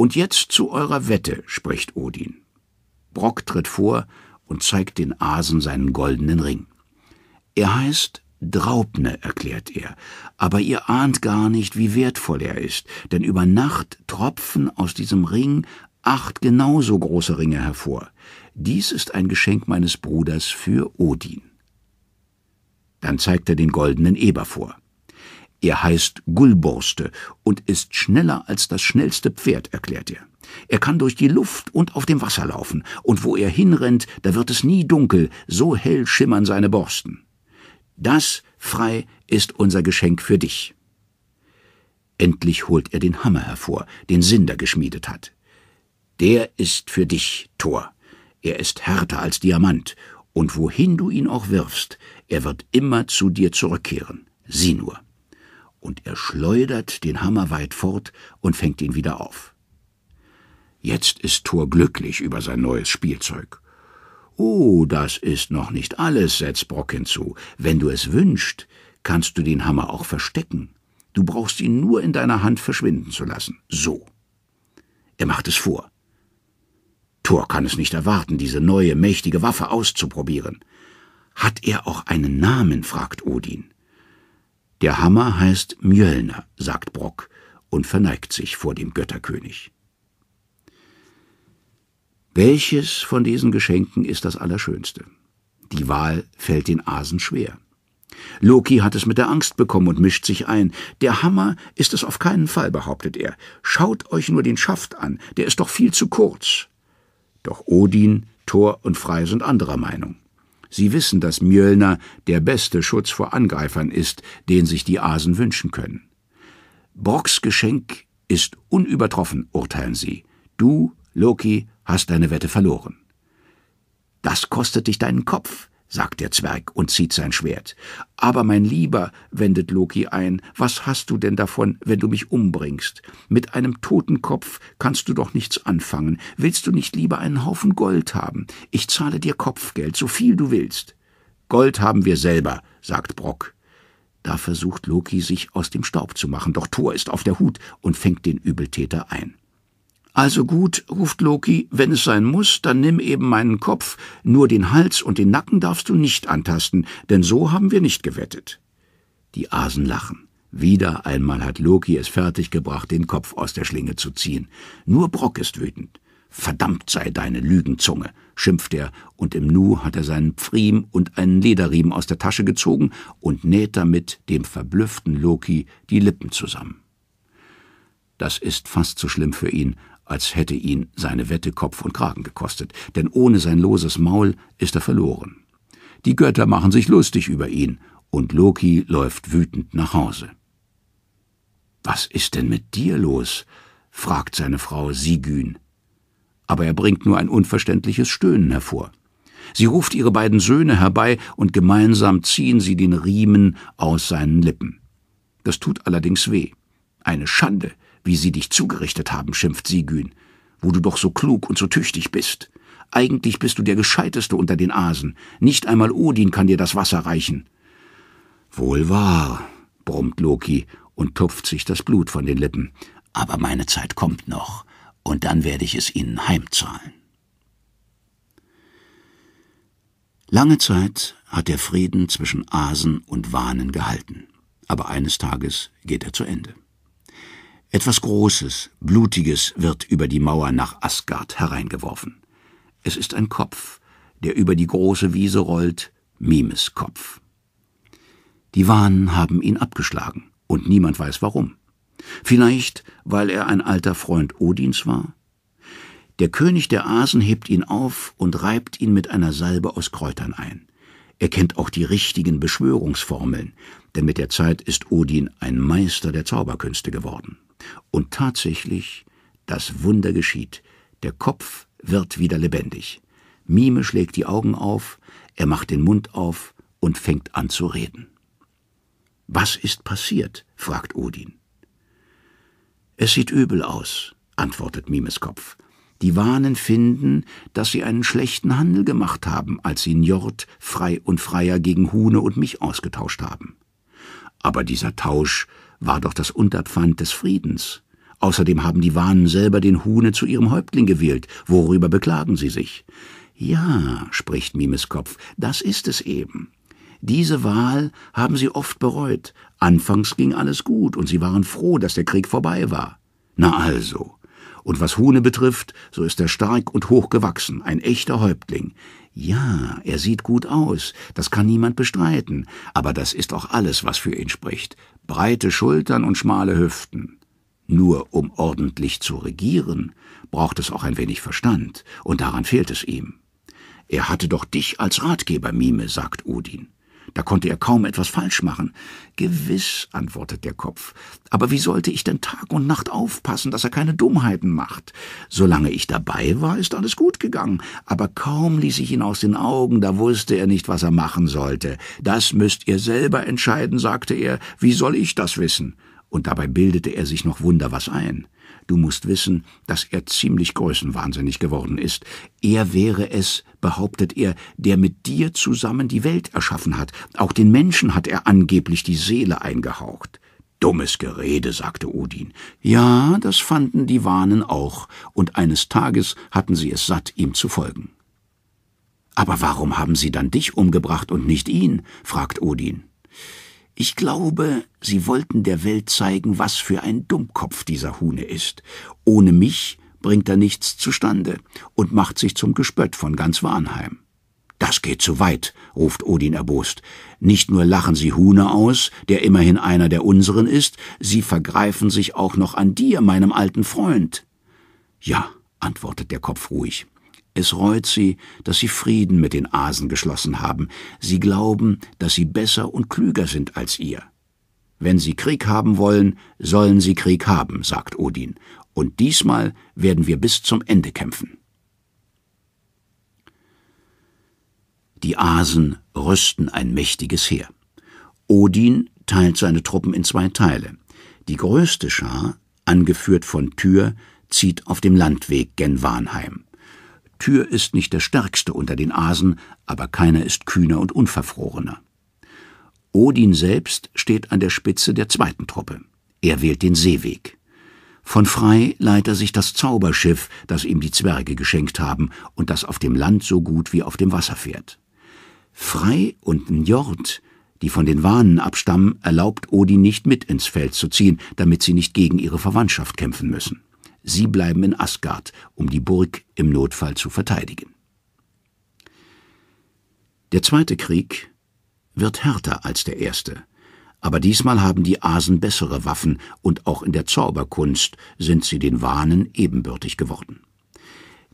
Und jetzt zu eurer Wette, spricht Odin. Brock tritt vor und zeigt den Asen seinen goldenen Ring. Er heißt Draupne, erklärt er, aber ihr ahnt gar nicht, wie wertvoll er ist, denn über Nacht tropfen aus diesem Ring acht genauso große Ringe hervor. Dies ist ein Geschenk meines Bruders für Odin. Dann zeigt er den goldenen Eber vor. Er heißt Gulborste und ist schneller als das schnellste Pferd, erklärt er. Er kann durch die Luft und auf dem Wasser laufen, und wo er hinrennt, da wird es nie dunkel, so hell schimmern seine Borsten. Das, Frei, ist unser Geschenk für dich. Endlich holt er den Hammer hervor, den Sinder geschmiedet hat. Der ist für dich, Thor. Er ist härter als Diamant, und wohin du ihn auch wirfst, er wird immer zu dir zurückkehren. Sieh nur und er schleudert den Hammer weit fort und fängt ihn wieder auf. Jetzt ist Thor glücklich über sein neues Spielzeug. Oh, das ist noch nicht alles, setzt Brock hinzu. Wenn du es wünschst, kannst du den Hammer auch verstecken. Du brauchst ihn nur in deiner Hand verschwinden zu lassen. So. Er macht es vor. Thor kann es nicht erwarten, diese neue, mächtige Waffe auszuprobieren. Hat er auch einen Namen? fragt Odin. Der Hammer heißt Mjölner, sagt Brock und verneigt sich vor dem Götterkönig. Welches von diesen Geschenken ist das Allerschönste? Die Wahl fällt den Asen schwer. Loki hat es mit der Angst bekommen und mischt sich ein. Der Hammer ist es auf keinen Fall, behauptet er. Schaut euch nur den Schaft an, der ist doch viel zu kurz. Doch Odin, Thor und Frey sind anderer Meinung. Sie wissen, dass Mjölner der beste Schutz vor Angreifern ist, den sich die Asen wünschen können. Brocks Geschenk ist unübertroffen, urteilen Sie. Du, Loki, hast deine Wette verloren. Das kostet dich deinen Kopf sagt der Zwerg und zieht sein Schwert. Aber mein Lieber, wendet Loki ein, was hast du denn davon, wenn du mich umbringst? Mit einem toten Kopf kannst du doch nichts anfangen. Willst du nicht lieber einen Haufen Gold haben? Ich zahle dir Kopfgeld, so viel du willst. Gold haben wir selber, sagt Brock. Da versucht Loki, sich aus dem Staub zu machen, doch Thor ist auf der Hut und fängt den Übeltäter ein. Also gut, ruft Loki, wenn es sein muss, dann nimm eben meinen Kopf, nur den Hals und den Nacken darfst du nicht antasten, denn so haben wir nicht gewettet. Die Asen lachen. Wieder einmal hat Loki es fertiggebracht, den Kopf aus der Schlinge zu ziehen. Nur Brock ist wütend. Verdammt sei deine Lügenzunge, schimpft er, und im Nu hat er seinen Pfriem und einen Lederriemen aus der Tasche gezogen und näht damit dem verblüfften Loki die Lippen zusammen. Das ist fast zu schlimm für ihn, als hätte ihn seine Wette Kopf und Kragen gekostet, denn ohne sein loses Maul ist er verloren. Die Götter machen sich lustig über ihn, und Loki läuft wütend nach Hause. Was ist denn mit dir los? fragt seine Frau Sigyn. Aber er bringt nur ein unverständliches Stöhnen hervor. Sie ruft ihre beiden Söhne herbei und gemeinsam ziehen sie den Riemen aus seinen Lippen. Das tut allerdings weh. Eine Schande, wie sie dich zugerichtet haben, schimpft Sigyn, wo du doch so klug und so tüchtig bist. Eigentlich bist du der Gescheiteste unter den Asen. Nicht einmal Odin kann dir das Wasser reichen. Wohl wahr, brummt Loki und tupft sich das Blut von den Lippen. Aber meine Zeit kommt noch, und dann werde ich es ihnen heimzahlen. Lange Zeit hat der Frieden zwischen Asen und Wahnen gehalten, aber eines Tages geht er zu Ende. Etwas Großes, Blutiges wird über die Mauer nach Asgard hereingeworfen. Es ist ein Kopf, der über die große Wiese rollt, Mimes Kopf. Die Wahnen haben ihn abgeschlagen, und niemand weiß warum. Vielleicht, weil er ein alter Freund Odins war? Der König der Asen hebt ihn auf und reibt ihn mit einer Salbe aus Kräutern ein. Er kennt auch die richtigen Beschwörungsformeln, denn mit der Zeit ist Odin ein Meister der Zauberkünste geworden. Und tatsächlich, das Wunder geschieht. Der Kopf wird wieder lebendig. Mime schlägt die Augen auf, er macht den Mund auf und fängt an zu reden. Was ist passiert? fragt Odin. Es sieht übel aus, antwortet Mimes Kopf. Die Wahnen finden, dass sie einen schlechten Handel gemacht haben, als sie Njord, Frei und Freier gegen Hune und mich ausgetauscht haben. Aber dieser Tausch war doch das Unterpfand des Friedens. Außerdem haben die Wahnen selber den Hune zu ihrem Häuptling gewählt. Worüber beklagen sie sich? Ja, spricht Mimes Kopf, das ist es eben. Diese Wahl haben sie oft bereut. Anfangs ging alles gut und sie waren froh, dass der Krieg vorbei war. Na also. Und was Hune betrifft, so ist er stark und hochgewachsen, ein echter Häuptling. Ja, er sieht gut aus, das kann niemand bestreiten, aber das ist auch alles, was für ihn spricht. Breite Schultern und schmale Hüften. Nur um ordentlich zu regieren, braucht es auch ein wenig Verstand, und daran fehlt es ihm. Er hatte doch dich als Ratgeber, Mime, sagt Odin. Da konnte er kaum etwas falsch machen. Gewiss, antwortet der Kopf. Aber wie sollte ich denn Tag und Nacht aufpassen, dass er keine Dummheiten macht? Solange ich dabei war, ist alles gut gegangen. Aber kaum ließ ich ihn aus den Augen, da wusste er nicht, was er machen sollte. Das müsst ihr selber entscheiden, sagte er. Wie soll ich das wissen? und dabei bildete er sich noch Wunder was ein. Du musst wissen, dass er ziemlich größenwahnsinnig geworden ist. Er wäre es, behauptet er, der mit dir zusammen die Welt erschaffen hat. Auch den Menschen hat er angeblich die Seele eingehaucht. Dummes Gerede, sagte Odin. Ja, das fanden die Wahnen auch, und eines Tages hatten sie es satt, ihm zu folgen. Aber warum haben sie dann dich umgebracht und nicht ihn? fragt Odin. Ich glaube, sie wollten der Welt zeigen, was für ein Dummkopf dieser Hune ist. Ohne mich bringt er nichts zustande und macht sich zum Gespött von ganz Warnheim. Das geht zu weit, ruft Odin erbost. Nicht nur lachen sie Hune aus, der immerhin einer der unseren ist, sie vergreifen sich auch noch an dir, meinem alten Freund. Ja, antwortet der Kopf ruhig. Es reut sie, dass sie Frieden mit den Asen geschlossen haben. Sie glauben, dass sie besser und klüger sind als ihr. Wenn sie Krieg haben wollen, sollen sie Krieg haben, sagt Odin. Und diesmal werden wir bis zum Ende kämpfen. Die Asen rüsten ein mächtiges Heer. Odin teilt seine Truppen in zwei Teile. Die größte Schar, angeführt von Tyr, zieht auf dem Landweg gen Warnheim. Tür ist nicht der stärkste unter den Asen, aber keiner ist kühner und unverfrorener. Odin selbst steht an der Spitze der zweiten Truppe. Er wählt den Seeweg. Von Frei leiht er sich das Zauberschiff, das ihm die Zwerge geschenkt haben und das auf dem Land so gut wie auf dem Wasser fährt. Frei und Njord, die von den Wahnen abstammen, erlaubt Odin nicht mit ins Feld zu ziehen, damit sie nicht gegen ihre Verwandtschaft kämpfen müssen sie bleiben in Asgard, um die Burg im Notfall zu verteidigen. Der zweite Krieg wird härter als der erste, aber diesmal haben die Asen bessere Waffen und auch in der Zauberkunst sind sie den Wahnen ebenbürtig geworden.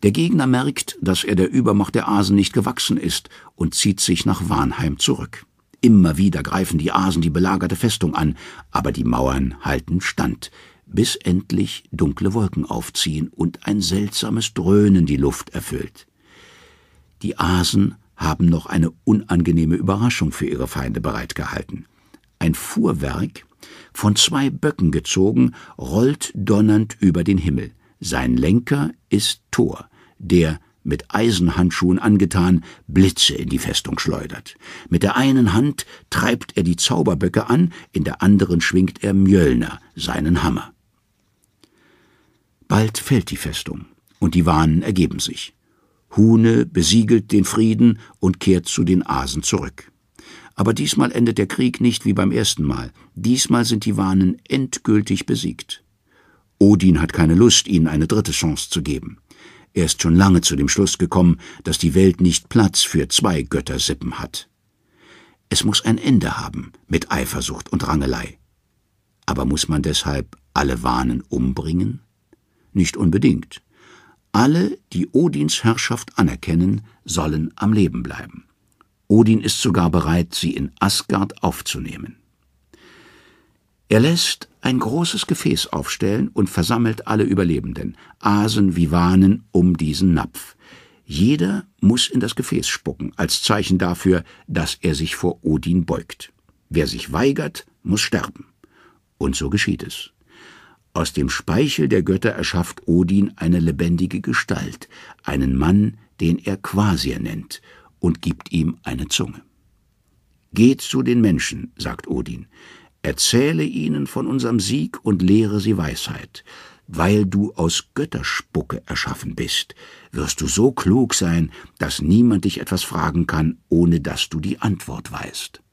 Der Gegner merkt, dass er der Übermacht der Asen nicht gewachsen ist und zieht sich nach Warnheim zurück. Immer wieder greifen die Asen die belagerte Festung an, aber die Mauern halten stand bis endlich dunkle Wolken aufziehen und ein seltsames Dröhnen die Luft erfüllt. Die Asen haben noch eine unangenehme Überraschung für ihre Feinde bereitgehalten. Ein Fuhrwerk, von zwei Böcken gezogen, rollt donnernd über den Himmel. Sein Lenker ist Thor, der, mit Eisenhandschuhen angetan, Blitze in die Festung schleudert. Mit der einen Hand treibt er die Zauberböcke an, in der anderen schwingt er Mjöllner, seinen Hammer. Bald fällt die Festung, und die Wahnen ergeben sich. Hune besiegelt den Frieden und kehrt zu den Asen zurück. Aber diesmal endet der Krieg nicht wie beim ersten Mal. Diesmal sind die Wahnen endgültig besiegt. Odin hat keine Lust, ihnen eine dritte Chance zu geben. Er ist schon lange zu dem Schluss gekommen, dass die Welt nicht Platz für zwei Göttersippen hat. Es muss ein Ende haben mit Eifersucht und Rangelei. Aber muss man deshalb alle Wahnen umbringen? Nicht unbedingt. Alle, die Odins Herrschaft anerkennen, sollen am Leben bleiben. Odin ist sogar bereit, sie in Asgard aufzunehmen. Er lässt ein großes Gefäß aufstellen und versammelt alle Überlebenden, Asen wie Wanen, um diesen Napf. Jeder muss in das Gefäß spucken, als Zeichen dafür, dass er sich vor Odin beugt. Wer sich weigert, muss sterben. Und so geschieht es. Aus dem Speichel der Götter erschafft Odin eine lebendige Gestalt, einen Mann, den er Quasier nennt, und gibt ihm eine Zunge. Geht zu den Menschen, sagt Odin, erzähle ihnen von unserem Sieg und lehre sie Weisheit. Weil du aus Götterspucke erschaffen bist, wirst du so klug sein, dass niemand dich etwas fragen kann, ohne dass du die Antwort weißt.